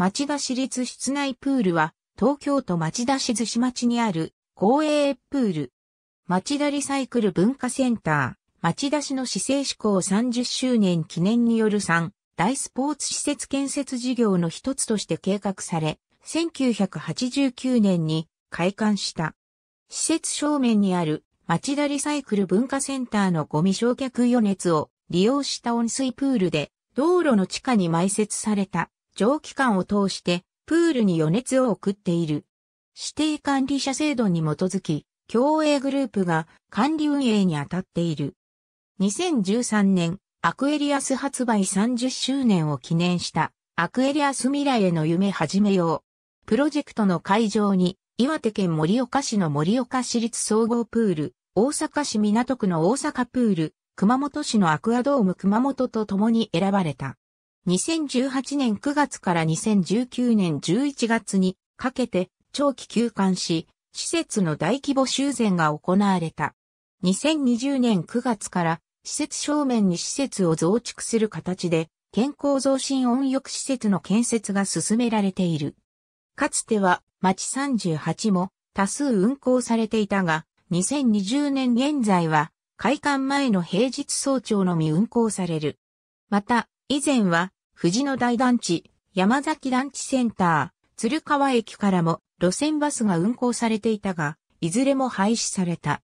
町田市立室内プールは、東京都町田市逗子町にある公営プール。町田リサイクル文化センター、町田市の市政施行30周年記念による3大スポーツ施設建設事業の一つとして計画され、1989年に開館した。施設正面にある町田リサイクル文化センターのゴミ焼却余熱を利用した温水プールで、道路の地下に埋設された長期間を通して、プールに余熱を送っている。指定管理者制度に基づき、競泳グループが管理運営に当たっている。2013年、アクエリアス発売30周年を記念した、アクエリアス未来への夢始めよう。プロジェクトの会場に、岩手県盛岡市の盛岡市立総合プール、大阪市港区の大阪プール、熊本市のアクアドーム熊本と共に選ばれた。2018年9月から2019年11月にかけて長期休館し、施設の大規模修繕が行われた。2020年9月から施設正面に施設を増築する形で健康増進温浴施設の建設が進められている。かつては町38も多数運行されていたが、2020年現在は開館前の平日早朝のみ運行される。また、以前は、富士野大団地、山崎団地センター、鶴川駅からも路線バスが運行されていたが、いずれも廃止された。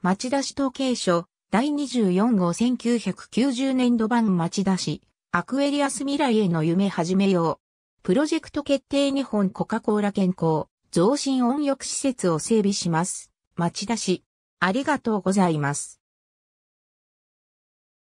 町田市統計所、第24号1990年度版町田市、アクエリアス未来への夢始めよう。プロジェクト決定日本コカ・コーラ健康、増進温浴施設を整備します。町田市、ありがとうございます。